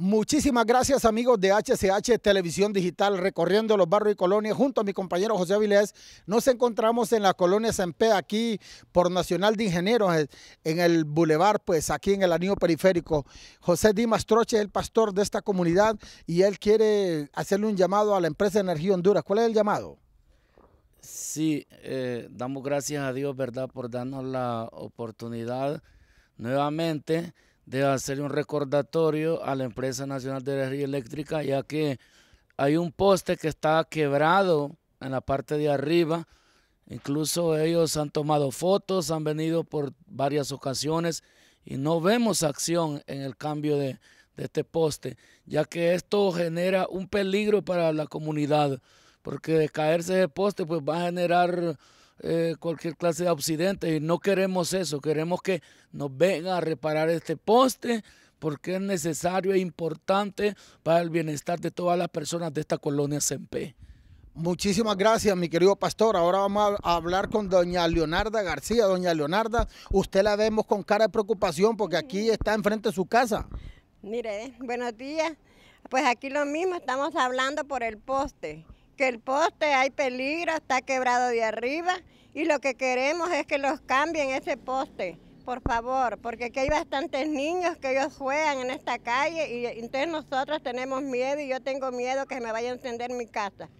Muchísimas gracias amigos de HCH Televisión Digital, recorriendo los barrios y colonias junto a mi compañero José Avilés. Nos encontramos en la colonia Sempe, aquí por Nacional de Ingenieros, eh, en el Boulevard, pues aquí en el anillo periférico. José Dimas Troche es el pastor de esta comunidad y él quiere hacerle un llamado a la empresa Energía Honduras. ¿Cuál es el llamado? Sí, eh, damos gracias a Dios, ¿verdad?, por darnos la oportunidad nuevamente de hacer un recordatorio a la empresa nacional de energía eléctrica, ya que hay un poste que está quebrado en la parte de arriba. Incluso ellos han tomado fotos, han venido por varias ocasiones y no vemos acción en el cambio de, de este poste, ya que esto genera un peligro para la comunidad, porque de caerse ese poste pues va a generar eh, cualquier clase de accidente y no queremos eso, queremos que nos venga a reparar este poste porque es necesario e importante para el bienestar de todas las personas de esta colonia Sempe. Muchísimas gracias, mi querido pastor. Ahora vamos a hablar con doña Leonarda García. Doña Leonarda, usted la vemos con cara de preocupación porque aquí está enfrente de su casa. Mire, buenos días. Pues aquí lo mismo, estamos hablando por el poste que el poste hay peligro, está quebrado de arriba y lo que queremos es que los cambien ese poste, por favor, porque aquí hay bastantes niños que ellos juegan en esta calle y entonces nosotros tenemos miedo y yo tengo miedo que me vaya a encender mi casa.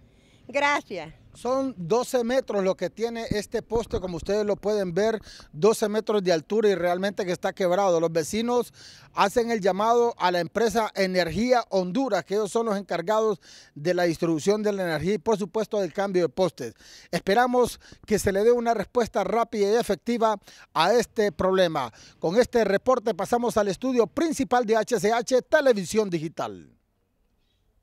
Gracias. Son 12 metros lo que tiene este poste, como ustedes lo pueden ver, 12 metros de altura y realmente que está quebrado. Los vecinos hacen el llamado a la empresa Energía Honduras, que ellos son los encargados de la distribución de la energía y por supuesto del cambio de postes. Esperamos que se le dé una respuesta rápida y efectiva a este problema. Con este reporte pasamos al estudio principal de HCH Televisión Digital.